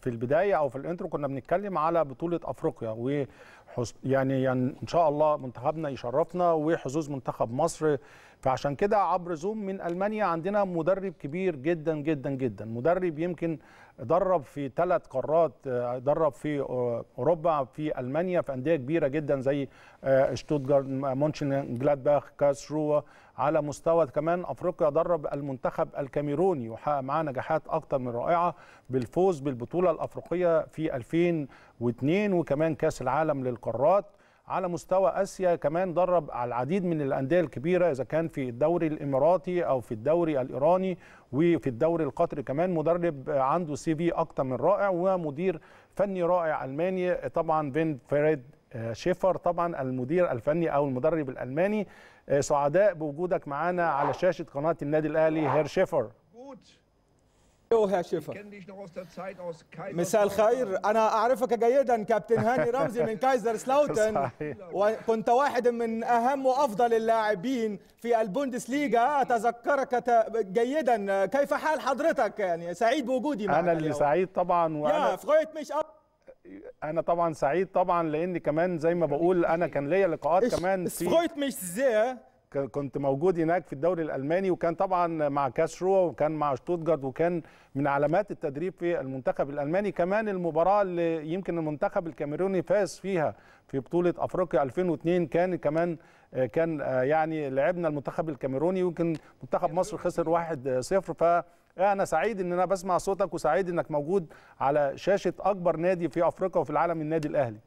في البدايه او في الانترو كنا بنتكلم على بطوله افريقيا يعني, يعني ان شاء الله منتخبنا يشرفنا وحظوظ منتخب مصر فعشان كده عبر زوم من المانيا عندنا مدرب كبير جدا جدا جدا مدرب يمكن درب في ثلاث قارات درب في اوروبا في المانيا في انديه كبيره جدا زي آه، شتوتجارت مونشن جلادباخ كاسرو على مستوى كمان افريقيا درب المنتخب الكاميروني وحقق معاه نجاحات اكثر من رائعه بالفوز بالبطوله الافريقيه في 2002 وكمان كاس العالم لل القارات على مستوى اسيا كمان درب على العديد من الانديه الكبيره اذا كان في الدوري الاماراتي او في الدوري الايراني وفي الدوري القطري كمان مدرب عنده سي في اكتر من رائع ومدير فني رائع الماني طبعا فين فريد آه، شيفر طبعا المدير الفني او المدرب الالماني آه، سعداء بوجودك معانا على شاشه قناه النادي الاهلي هير شيفر هي شفا مساء الخير انا اعرفك جيدا كابتن هاني رمزي من كايزر سلاوتن وكنت واحد من اهم وافضل اللاعبين في البوندسليغا اتذكرك جيدا كيف حال حضرتك يعني سعيد بوجودي معك انا اللي اليوم. سعيد طبعا وانا مش أب... انا طبعا سعيد طبعا لان كمان زي ما بقول انا كان ليا لقاءات كمان في مش زي كنت موجود هناك في الدوري الالماني وكان طبعا مع كاسرو وكان مع شتوتجارت وكان من علامات التدريب في المنتخب الالماني كمان المباراه اللي يمكن المنتخب الكاميروني فاز فيها في بطوله افريقيا 2002 كان كمان كان يعني لعبنا المنتخب الكاميروني ويمكن منتخب مصر خسر 1-0 ف انا سعيد ان انا بسمع صوتك وسعيد انك موجود على شاشه اكبر نادي في افريقيا وفي العالم النادي الاهلي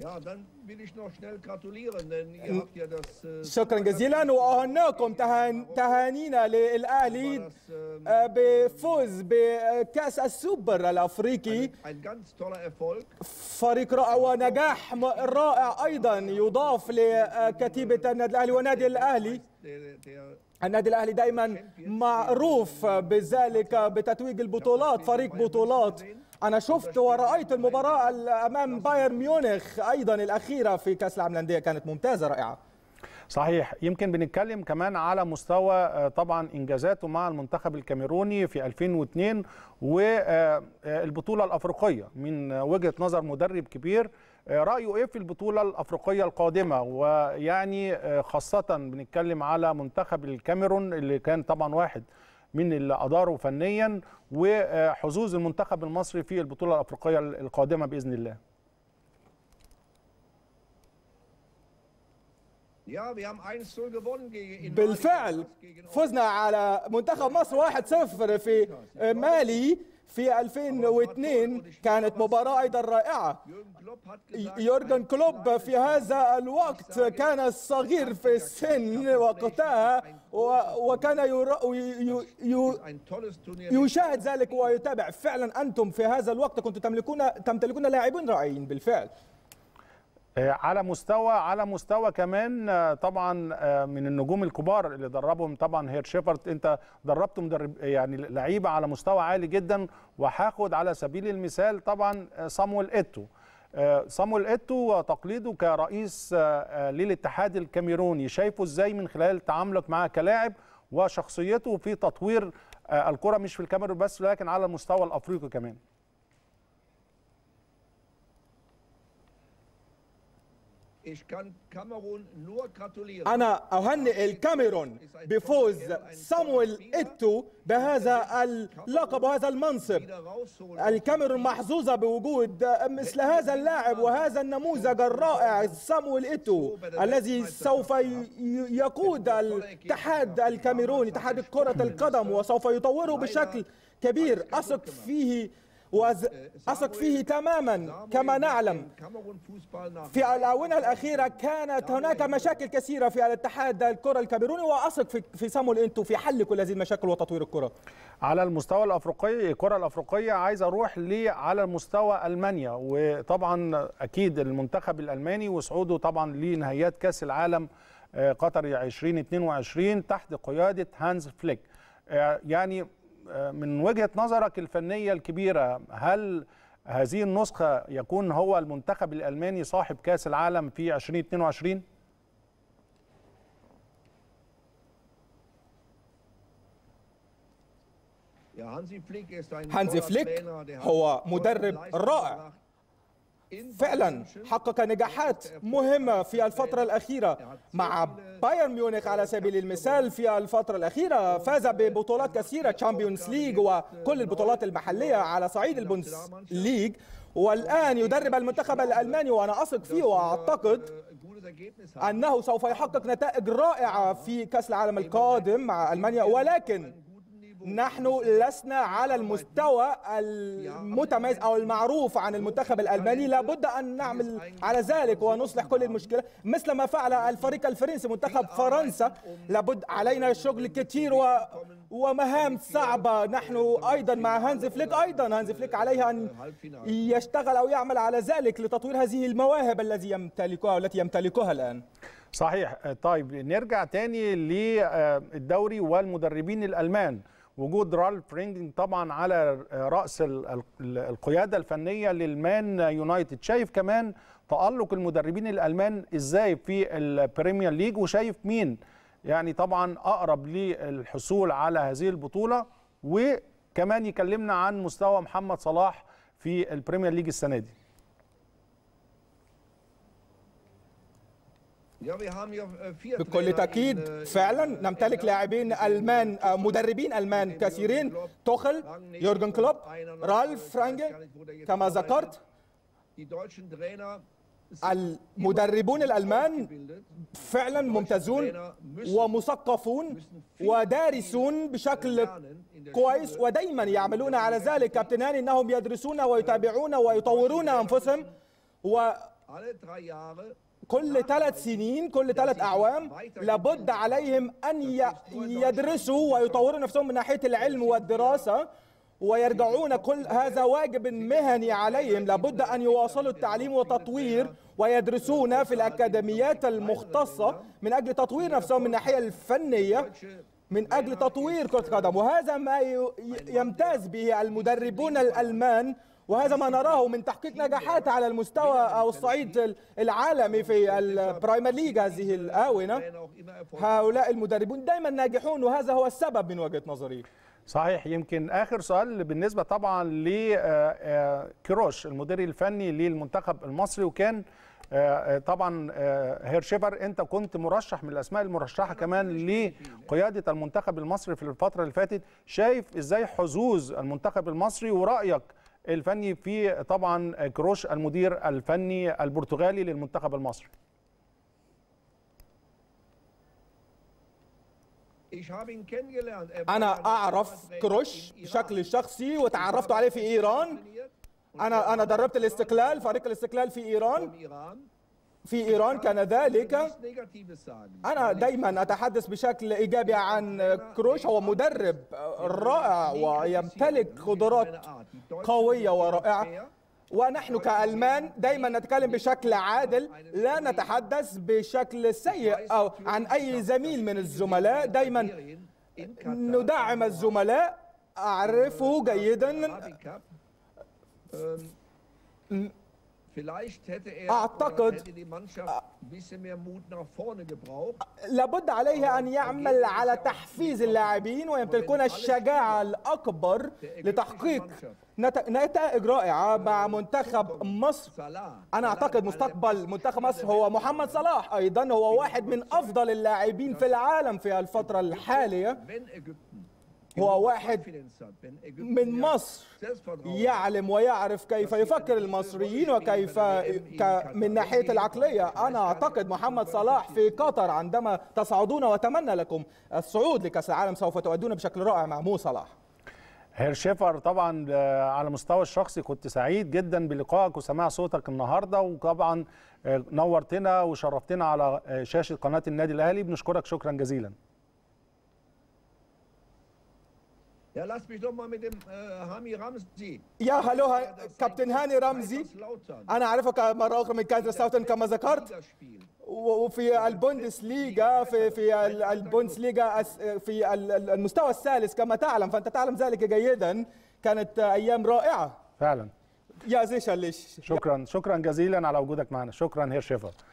Ja, dann will ich noch schnell gratulieren, denn ihr habt ja das äh, شكرا جزيلا واهناكم تهانينا للاهلي آه، ähm, بفوز بكاس السوبر الافريقي فريق رائع ونجاح رائع ايضا يضاف لكتيبه النادي الاهلي ونادي الاهلي النادي الاهلي دائما معروف بذلك بتتويج البطولات فريق بطولات انا شفت ورايت المباراه امام بايرن ميونخ ايضا الاخيره في كاس العالم للانديه كانت ممتازه رائعه صحيح يمكن بنتكلم كمان على مستوى آه، طبعا انجازاته مع المنتخب الكاميروني في 2002 والبطوله آه، الافريقيه من وجهه نظر مدرب كبير آه، رايه ايه في البطوله الافريقيه القادمه ويعني خاصه بنتكلم على منتخب الكاميرون اللي كان طبعا واحد من اللي أداره فنيا وحظوظ المنتخب المصري في البطولة الأفريقية القادمة بإذن الله بالفعل فزنا على منتخب مصر 1-0 في آه، مالي في 2002 كانت مباراة أيضا رائعة يورجن كلوب في هذا الوقت كان صغير في السن وقتها وكان يشاهد ذلك ويتابع فعلا أنتم في هذا الوقت كنتم تملكون تمتلكون لاعبين رائعين بالفعل آه، على مستوى على مستوى كمان آه، طبعا آه، من النجوم الكبار اللي دربهم طبعا هير شيفرد انت دربت مدرب يعني لعيبه على مستوى عالي جدا وهاخد على سبيل المثال طبعا صامويل ايتو صامويل ايتو وتقليده كرئيس للاتحاد الكاميروني شايفه ازاي من خلال تعاملك معاه كلاعب وشخصيته في تطوير الكره مش في الكاميرون بس لكن على المستوى الافريقي كمان أنا أهنئ الكاميرون بفوز سامويل إتو بهذا اللقب وهذا المنصب الكاميرون محظوظة بوجود مثل هذا اللاعب وهذا النموذج الرائع سامويل إتو الذي سوف يقود الاتحاد الكاميروني اتحاد كرة القدم وسوف يطوره بشكل كبير أثق فيه وأثق فيه تماما كما نعلم في الآونة الأخيرة كانت هناك مشاكل كثيرة في الاتحاد الكرة الكاميروني وأثق في, في سامول إنتو في حل كل هذه المشاكل وتطوير الكرة على المستوى الأفريقي الكرة الأفريقية عايز أروح لي على المستوى ألمانيا وطبعا أكيد المنتخب الألماني وصعوده طبعا لنهايات كأس العالم آه، قطر 2022 تحت قيادة هانز فليك آه، يعني من وجهه نظرك الفنيه الكبيره هل هذه النسخه يكون هو المنتخب الالماني صاحب كاس العالم في 2022 هانزي فليك هو مدرب رائع فعلا حقق نجاحات مهمة في الفترة الأخيرة مع بايرن ميونخ على سبيل المثال في الفترة الأخيرة فاز ببطولات كثيرة تشامبيونز ليج وكل البطولات المحلية على صعيد البونس ليج والآن يدرب المنتخب الألماني وأنا أثق فيه وأعتقد أنه سوف يحقق نتائج رائعة في كأس العالم القادم مع ألمانيا ولكن نحن لسنا على المستوى المتميز أو المعروف عن المنتخب الألماني لابد أن نعمل على ذلك ونصلح كل المشكلة مثل ما فعل الفريق الفرنسي منتخب فرنسا لابد علينا شغل كثير و ومهام صعبة نحن أيضا مع هانز فليك أيضا هانز فليك عليه أن يشتغل أو يعمل على ذلك لتطوير هذه المواهب التي يمتلكها والتي يمتلكها الآن صحيح طيب نرجع تاني للدوري والمدربين الألمان وجود رالف رينجنج طبعا على راس القياده الفنيه للمان يونايتد شايف كمان تالق المدربين الالمان ازاي في البريمير ليج وشايف مين يعني طبعا اقرب للحصول على هذه البطوله وكمان يكلمنا عن مستوى محمد صلاح في البريمير ليج السنه دي بكل تأكيد فعلا نمتلك لاعبين ألمان مدربين ألمان كثيرين توخل يورجن كلوب رالف فرانجي كما ذكرت المدربون الألمان فعلا ممتازون ومثقفون ودارسون بشكل كويس ودايما يعملون على ذلك كابتن هاني أنهم يدرسون ويتابعون ويطورون أنفسهم و كل ثلاث سنين كل ثلاث اعوام لابد عليهم ان يدرسوا ويطوروا نفسهم من ناحيه العلم والدراسه ويرجعون كل هذا واجب مهني عليهم لابد ان يواصلوا التعليم وتطوير ويدرسون في الاكاديميات المختصه من اجل تطوير نفسهم من الناحيه الفنيه من اجل تطوير كره القدم وهذا ما يمتاز به المدربون الالمان وهذا ما نراه من تحقيق نجاحات على المستوى أو الصعيد العالمي في البرايمر ليج هذه الآونة هؤلاء المدربون دائما ناجحون وهذا هو السبب من وجهة نظري صحيح يمكن اخر سؤال بالنسبه طبعا لكيروش آه، آه، المدير الفني للمنتخب المصري وكان آه، طبعا هيرشيفر انت كنت مرشح من الاسماء المرشحه كمان لقياده المنتخب المصري في الفتره اللي فاتت شايف ازاي حظوظ المنتخب المصري ورايك الفني في طبعا كروش المدير الفني البرتغالي للمنتخب المصري انا اعرف كروش بشكل شخصي وتعرفت عليه في ايران انا انا دربت الاستقلال فريق الاستقلال في ايران في إيران كان ذلك أنا دايما أتحدث بشكل إيجابي عن كروش هو مدرب رائع ويمتلك قدرات قوية ورائعة ونحن كألمان دايما نتكلم بشكل عادل لا نتحدث بشكل سيء أو عن أي زميل من الزملاء دايما ندعم الزملاء أعرفه جيدا Er أعتقد لابد عليه أن يعمل على um تحفيز اللاعبين ويمتلكون الشجاعة الأكبر لتحقيق نتائج رائعة äh, مع منتخب مصر أنا أعتقد مستقبل منتخب مصر هو محمد صلاح أيضا هو واحد من أفضل اللاعبين في العالم في الفترة الحالية هو واحد من مصر يعلم ويعرف كيف يفكر المصريين وكيف e من e ناحية العقلية أنا أعتقد محمد صلاح في قطر عندما تصعدون وأتمنى لكم الصعود لكأس العالم سوف تؤدون بشكل رائع مع مو صلاح هير شيفر طبعا آه، على مستوى الشخصي كنت سعيد جدا بلقائك وسماع صوتك النهارده وطبعا آه، نورتنا وشرفتنا على آه، شاشه قناه النادي الاهلي بنشكرك شكرا جزيلا Ja, lass mich doch mal mit dem äh, Hami Ramzi. يا هلو كابتن هاني رمزي انا اعرفك مره اخرى من كايزرسلاوتن كما ذكرت وفي البوندس ليغا في في البوندس ليغا في المستوى الثالث كما تعلم فانت تعلم ذلك جيدا كانت ايام رائعه فعلا يا زيش ليش شكرا شكرا جزيلا على وجودك معنا شكرا هير شيفر